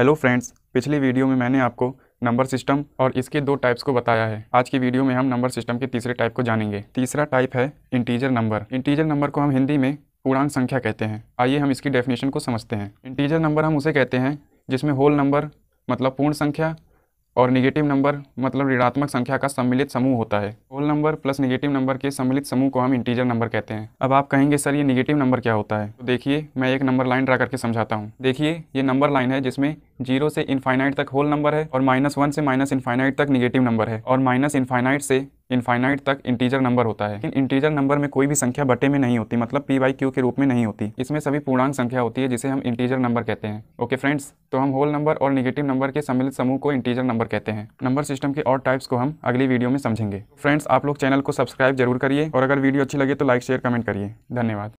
hello friends पिछली video में मैंने आपको नंबर सिस्टम और इसके दो टाइप्स को बताया है आज की वीडियो में हम नंबर सिस्टम के तीसरे टाइप को जानेंगे तीसरा टाइप है इंटीजर नंबर इंटीजर नंबर को हम हिंदी में पूर्णांक संख्या कहते हैं आइए हम इसकी डेफिनेशन को समझते हैं इंटीजर नंबर हम उसे कहते हैं जिसमें होल नंबर मतलब पूर्ण संख्या और निगेटिव नंबर मतलब ऋणात्मक संख्या का सम्मिलित समूह होता है whole number plus negative number के सम्मिलित समूह को हम इंटीजर नंबर कहते हैं अब आप कहेंगे सर ये निगेटिव नंबर क्या होता है तो देखिए मैं एक नंबर लाइन ड्रा करके समझाता हूँ देखिए ये नंबर लाइन है जिसमें जीरो से इनफाइनाइट तक होल नंबर है और माइनस वन से माइनस इन्फाइनाइट तक निगेटिव नंबर है और माइनस इन्फाइनाइट से इनफाइनाइट तक इंटीजर नंबर होता है लेकिन इंटीजर नंबर में कोई भी संख्या बटे में नहीं होती मतलब पी बाई क्यू के रूप में नहीं होती इसमें सभी पूर्णांक संख्या होती है जिसे हम इंटीजर नंबर कहते हैं ओके फ्रेंड्स तो हम होल नंबर और निगेटिव नंबर के सम्मिलित समूह को इंटीजर नंबर कहते हैं नंबर सिस्टम के और टाइप्स को हम अगली वीडियो में समझेंगे फ्रेंड्स आप लोग चैनल को सब्सक्राइब जरूर करिए और अगर वीडियो अच्छी लगे तो लाइक शेयर कमेंट करिए धन्यवाद